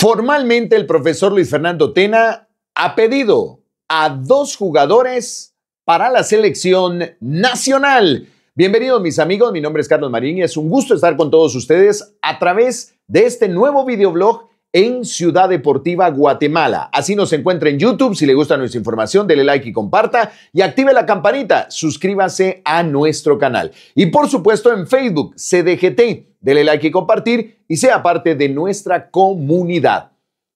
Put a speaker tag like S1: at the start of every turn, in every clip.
S1: Formalmente el profesor Luis Fernando Tena ha pedido a dos jugadores para la selección nacional. Bienvenidos mis amigos, mi nombre es Carlos Marín y es un gusto estar con todos ustedes a través de este nuevo videoblog en Ciudad Deportiva Guatemala. Así nos encuentra en YouTube, si le gusta nuestra información, dele like y comparta y active la campanita, suscríbase a nuestro canal. Y por supuesto en Facebook, CDGT dele like y compartir y sea parte de nuestra comunidad.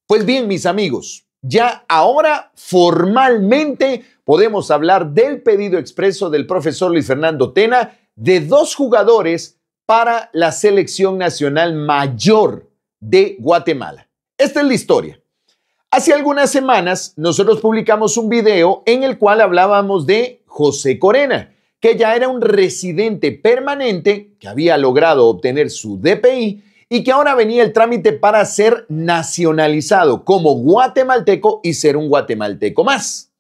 S1: Pues bien, mis amigos, ya ahora formalmente podemos hablar del pedido expreso del profesor Luis Fernando Tena de dos jugadores para la selección nacional mayor de Guatemala. Esta es la historia. Hace algunas semanas nosotros publicamos un video en el cual hablábamos de José Corena, que ya era un residente permanente que había logrado obtener su DPI y que ahora venía el trámite para ser nacionalizado como guatemalteco y ser un guatemalteco más.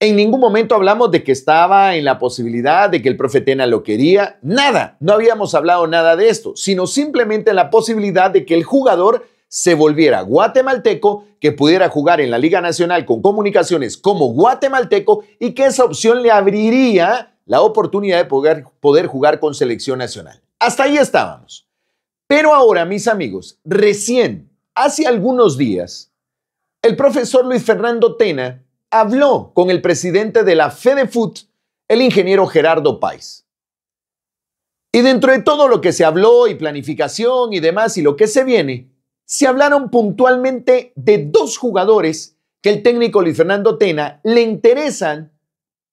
S1: En ningún momento hablamos de que estaba en la posibilidad de que el profetena lo quería, nada, no habíamos hablado nada de esto, sino simplemente la posibilidad de que el jugador se volviera guatemalteco, que pudiera jugar en la Liga Nacional con comunicaciones como guatemalteco y que esa opción le abriría la oportunidad de poder, jugar con selección nacional. Hasta ahí estábamos. Pero ahora, mis amigos, recién, hace algunos días, el profesor Luis Fernando Tena habló con el presidente de la FedeFoot, el ingeniero Gerardo Páez. Y dentro de todo lo que se habló y planificación y demás y lo que se viene, se hablaron puntualmente de dos jugadores que el técnico Luis Fernando Tena le interesan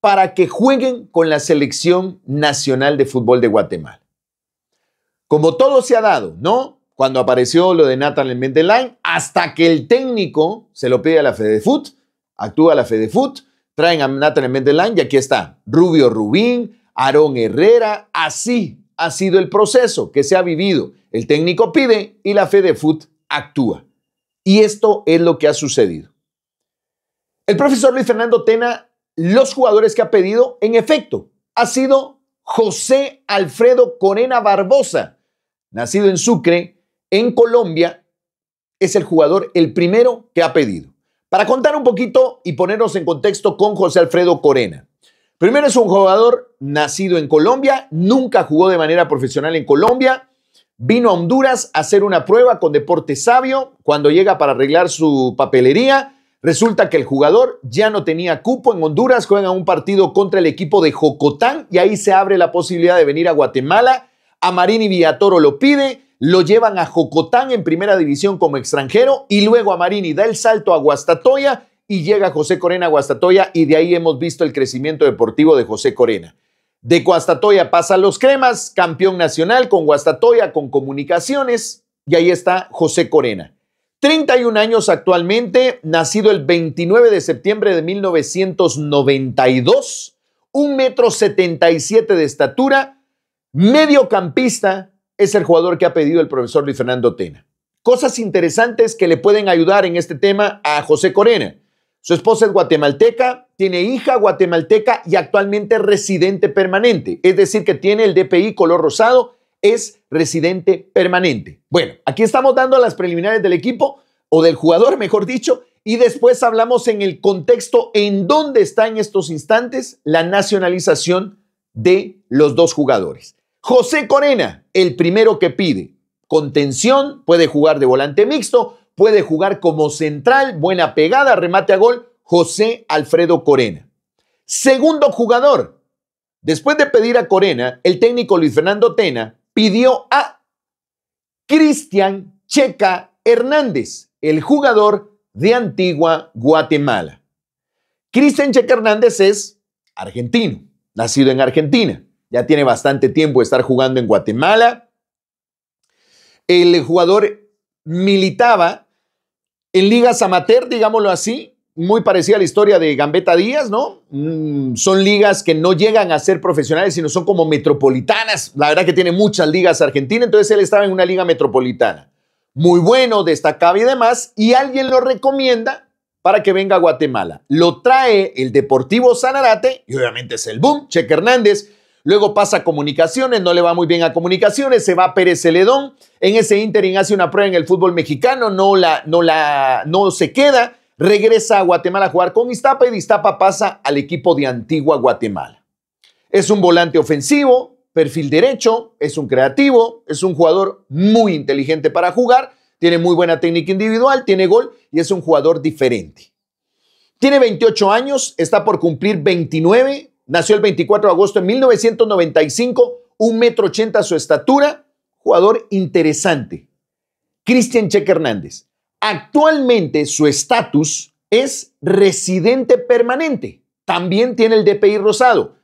S1: para que jueguen con la selección nacional de fútbol de Guatemala. Como todo se ha dado, ¿no? Cuando apareció lo de Nathan Mendelain, hasta que el técnico se lo pide a la FedeFoot, actúa la FedeFoot, traen a Nathan Mendelain y aquí está Rubio Rubín, Aarón Herrera, así ha sido el proceso que se ha vivido. El técnico pide y la FedeFoot actúa. Y esto es lo que ha sucedido. El profesor Luis Fernando Tena los jugadores que ha pedido, en efecto, ha sido José Alfredo Corena Barbosa, nacido en Sucre, en Colombia, es el jugador el primero que ha pedido. Para contar un poquito y ponernos en contexto con José Alfredo Corena. Primero es un jugador nacido en Colombia, nunca jugó de manera profesional en Colombia, vino a Honduras a hacer una prueba con Deporte Sabio cuando llega para arreglar su papelería Resulta que el jugador ya no tenía cupo en Honduras, juega un partido contra el equipo de Jocotán y ahí se abre la posibilidad de venir a Guatemala. A Marini Villatoro lo pide, lo llevan a Jocotán en primera división como extranjero y luego a Marini da el salto a Guastatoya y llega José Corena a Guastatoya y de ahí hemos visto el crecimiento deportivo de José Corena. De Guastatoya pasa a los Cremas, campeón nacional con Guastatoya, con Comunicaciones y ahí está José Corena. 31 años actualmente, nacido el 29 de septiembre de 1992, un metro 77 de estatura, mediocampista, es el jugador que ha pedido el profesor Luis Fernando Tena. Cosas interesantes que le pueden ayudar en este tema a José Corena. Su esposa es guatemalteca, tiene hija guatemalteca y actualmente residente permanente, es decir, que tiene el DPI color rosado es residente permanente. Bueno, aquí estamos dando las preliminares del equipo o del jugador, mejor dicho, y después hablamos en el contexto en dónde está en estos instantes la nacionalización de los dos jugadores. José Corena, el primero que pide contención, puede jugar de volante mixto, puede jugar como central, buena pegada, remate a gol, José Alfredo Corena. Segundo jugador, después de pedir a Corena, el técnico Luis Fernando Tena pidió a Cristian Checa Hernández, el jugador de Antigua Guatemala. Cristian Checa Hernández es argentino, nacido en Argentina. Ya tiene bastante tiempo de estar jugando en Guatemala. El jugador militaba en ligas amateur, digámoslo así, muy parecida a la historia de Gambetta Díaz, ¿no? Mm, son ligas que no llegan a ser profesionales, sino son como metropolitanas. La verdad que tiene muchas ligas argentinas, entonces él estaba en una liga metropolitana. Muy bueno, destacaba y demás, y alguien lo recomienda para que venga a Guatemala. Lo trae el Deportivo Sanarate, y obviamente es el boom, Cheque Hernández. Luego pasa a Comunicaciones, no le va muy bien a Comunicaciones, se va a Pérez Celedón. En ese interín hace una prueba en el fútbol mexicano, no, la, no, la, no se queda regresa a Guatemala a jugar con Iztapa y Distapa pasa al equipo de Antigua Guatemala. Es un volante ofensivo, perfil derecho, es un creativo, es un jugador muy inteligente para jugar, tiene muy buena técnica individual, tiene gol y es un jugador diferente. Tiene 28 años, está por cumplir 29, nació el 24 de agosto de 1995, un metro ochenta su estatura, jugador interesante. Cristian Cheque Hernández. Actualmente su estatus es residente permanente. También tiene el DPI rosado.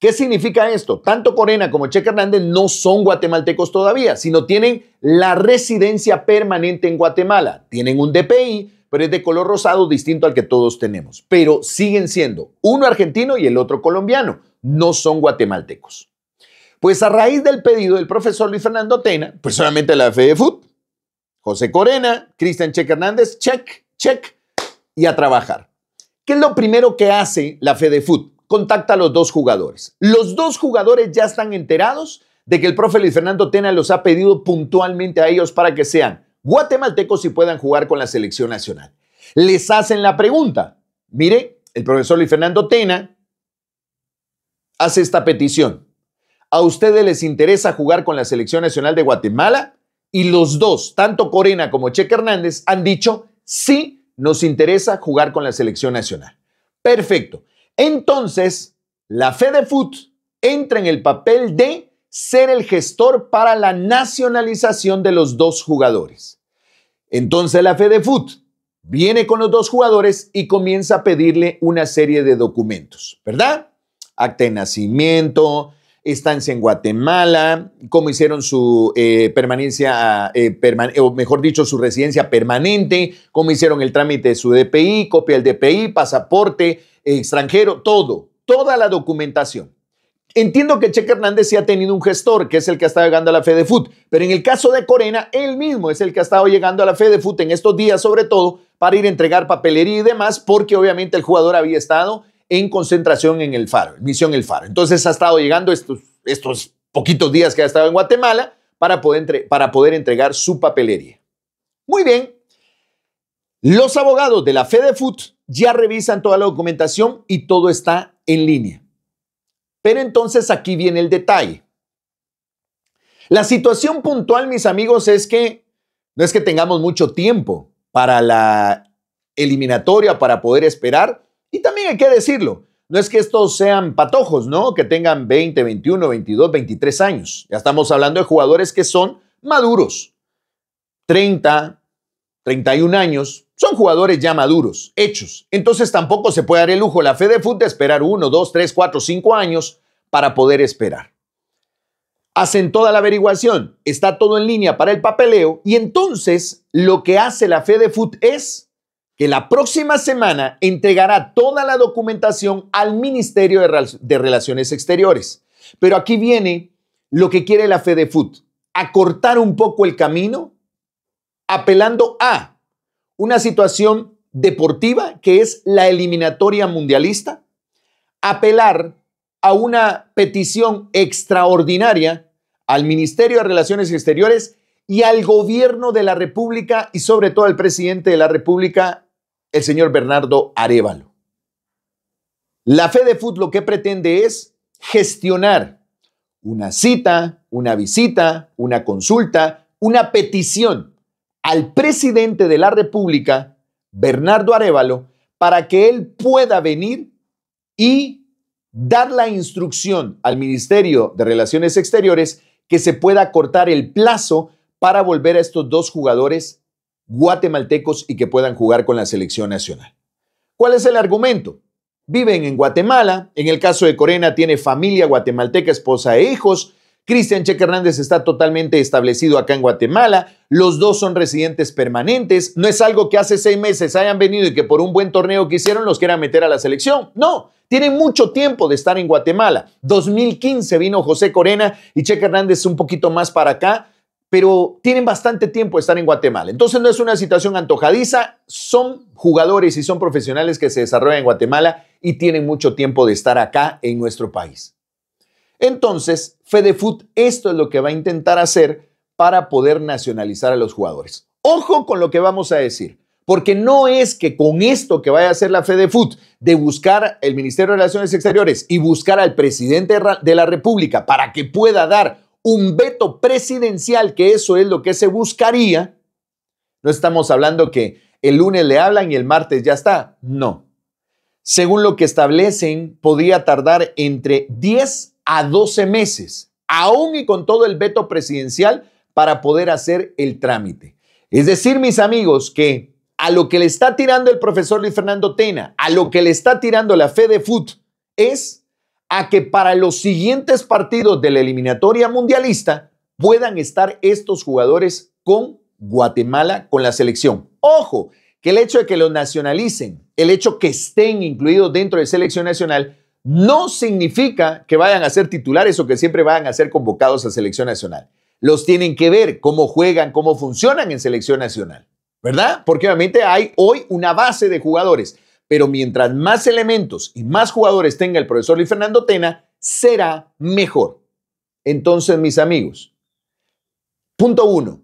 S1: ¿Qué significa esto? Tanto Corena como Checa Hernández no son guatemaltecos todavía, sino tienen la residencia permanente en Guatemala. Tienen un DPI, pero es de color rosado distinto al que todos tenemos. Pero siguen siendo uno argentino y el otro colombiano. No son guatemaltecos. Pues a raíz del pedido del profesor Luis Fernando Tena, pues solamente la FEDEFUT José Corena, Cristian Check Hernández, check, check, y a trabajar. ¿Qué es lo primero que hace la Foot? Contacta a los dos jugadores. Los dos jugadores ya están enterados de que el profe Luis Fernando Tena los ha pedido puntualmente a ellos para que sean guatemaltecos y puedan jugar con la selección nacional. Les hacen la pregunta. Mire, el profesor Luis Fernando Tena hace esta petición. ¿A ustedes les interesa jugar con la selección nacional de Guatemala? Y los dos, tanto Corena como Cheque Hernández, han dicho, sí, nos interesa jugar con la selección nacional. Perfecto. Entonces, la FedeFoot entra en el papel de ser el gestor para la nacionalización de los dos jugadores. Entonces, la FedeFoot viene con los dos jugadores y comienza a pedirle una serie de documentos, ¿verdad? Acta de nacimiento, estancia en Guatemala, cómo hicieron su eh, permanencia, eh, o mejor dicho, su residencia permanente, cómo hicieron el trámite de su DPI, copia del DPI, pasaporte extranjero, todo, toda la documentación. Entiendo que Cheque Hernández sí ha tenido un gestor, que es el que ha estado llegando a la FEDEFUT, pero en el caso de Corena, él mismo es el que ha estado llegando a la FEDEFUT en estos días, sobre todo para ir a entregar papelería y demás, porque obviamente el jugador había estado en concentración en El Faro, Misión El Faro. Entonces ha estado llegando estos, estos poquitos días que ha estado en Guatemala para poder, para poder entregar su papelería. Muy bien, los abogados de la Food ya revisan toda la documentación y todo está en línea. Pero entonces aquí viene el detalle. La situación puntual, mis amigos, es que no es que tengamos mucho tiempo para la eliminatoria, para poder esperar, hay que decirlo. No es que estos sean patojos, ¿no? Que tengan 20, 21, 22, 23 años. Ya estamos hablando de jugadores que son maduros. 30, 31 años, son jugadores ya maduros, hechos. Entonces tampoco se puede dar el lujo la fe de fútbol de esperar 1, 2, 3, 4, 5 años para poder esperar. Hacen toda la averiguación, está todo en línea para el papeleo y entonces lo que hace la fe de es que la próxima semana entregará toda la documentación al Ministerio de, Relaciones Exteriores. Pero aquí viene lo que quiere la FEDEFUT, acortar un poco el camino, apelando a una situación deportiva que es la eliminatoria mundialista, apelar a una petición extraordinaria al Ministerio de Relaciones Exteriores y al gobierno de la República y sobre todo al presidente de la República, el señor Bernardo Arevalo. La fe de fútbol lo que pretende es gestionar una cita, una visita, una consulta, una petición al presidente de la República, Bernardo Arevalo, para que él pueda venir y dar la instrucción al Ministerio de Relaciones Exteriores que se pueda cortar el plazo para volver a estos dos jugadores guatemaltecos y que puedan jugar con la selección nacional. ¿Cuál es el argumento? Viven en Guatemala, en el caso de Corena tiene familia guatemalteca, esposa e hijos, Cristian Cheque Hernández está totalmente establecido acá en Guatemala, los dos son residentes permanentes, no es algo que hace seis meses hayan venido y que por un buen torneo que hicieron los quieran meter a la selección, no, tienen mucho tiempo de estar en Guatemala. 2015 vino José Corena y Cheque Hernández un poquito más para acá, pero tienen bastante tiempo de estar en Guatemala. Entonces no es una situación antojadiza, son jugadores y son profesionales que se desarrollan en Guatemala y tienen mucho tiempo de estar acá en nuestro país. Entonces, FedeFoot, esto es lo que va a intentar hacer para poder nacionalizar a los jugadores. Ojo con lo que vamos a decir, porque no es que con esto que vaya a hacer la FedeFoot de buscar el Ministerio de Relaciones Exteriores y buscar al presidente de la República para que pueda dar un veto presidencial, que eso es lo que se buscaría, no estamos hablando que el lunes le hablan y el martes ya está, no. Según lo que establecen, podría tardar entre 10 a 12 meses, aún y con todo el veto presidencial, para poder hacer el trámite. Es decir, mis amigos, que a lo que le está tirando el profesor Luis Fernando Tena, a lo que le está tirando la de Foot, es a que para los siguientes partidos de la eliminatoria mundialista puedan estar estos jugadores con Guatemala, con la selección. Ojo, que el hecho de que los nacionalicen, el hecho que estén incluidos dentro de selección nacional, no significa que vayan a ser titulares o que siempre vayan a ser convocados a selección nacional. Los tienen que ver cómo juegan, cómo funcionan en selección nacional, ¿verdad? Porque obviamente hay hoy una base de jugadores pero mientras más elementos y más jugadores tenga el profesor Luis Fernando Tena, será mejor. Entonces, mis amigos, punto uno,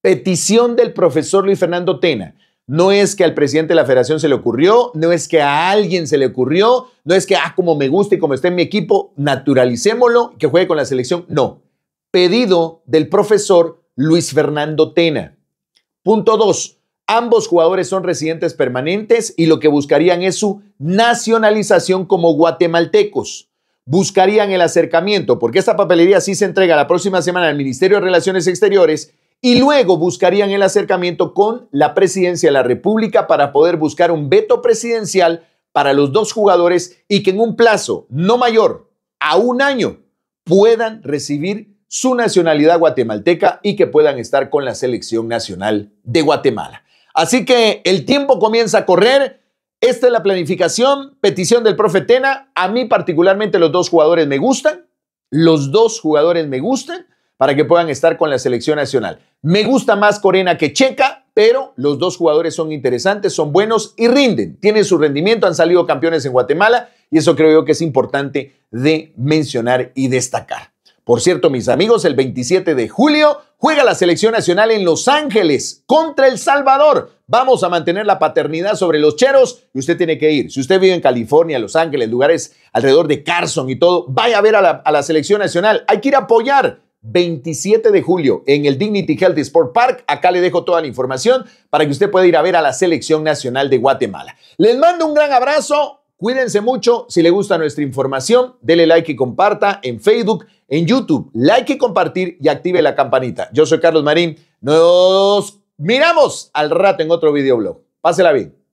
S1: petición del profesor Luis Fernando Tena. No es que al presidente de la federación se le ocurrió, no es que a alguien se le ocurrió, no es que, ah, como me gusta y como está en mi equipo, naturalicémoslo, que juegue con la selección. No. Pedido del profesor Luis Fernando Tena. Punto dos, Ambos jugadores son residentes permanentes y lo que buscarían es su nacionalización como guatemaltecos. Buscarían el acercamiento, porque esta papelería sí se entrega la próxima semana al Ministerio de Relaciones Exteriores, y luego buscarían el acercamiento con la Presidencia de la República para poder buscar un veto presidencial para los dos jugadores y que en un plazo no mayor a un año puedan recibir su nacionalidad guatemalteca y que puedan estar con la selección nacional de Guatemala. Así que el tiempo comienza a correr. Esta es la planificación, petición del profe Tena. A mí particularmente los dos jugadores me gustan. Los dos jugadores me gustan para que puedan estar con la selección nacional. Me gusta más Corena que Checa, pero los dos jugadores son interesantes, son buenos y rinden. Tienen su rendimiento, han salido campeones en Guatemala y eso creo yo que es importante de mencionar y destacar. Por cierto, mis amigos, el 27 de julio juega la selección nacional en Los Ángeles contra El Salvador. Vamos a mantener la paternidad sobre los cheros y usted tiene que ir. Si usted vive en California, Los Ángeles, lugares alrededor de Carson y todo, vaya a ver a la, selección nacional. Hay que ir a apoyar. 27 de julio en el Dignity Health Sport Park. Acá le dejo toda la información para que usted pueda ir a ver a la selección nacional de Guatemala. Les mando un gran abrazo. Cuídense mucho. Si le gusta nuestra información, dele like y comparta en Facebook, en YouTube. Like y compartir y active la campanita. Yo soy Carlos Marín. Nos miramos al rato en otro videoblog. Pásela bien.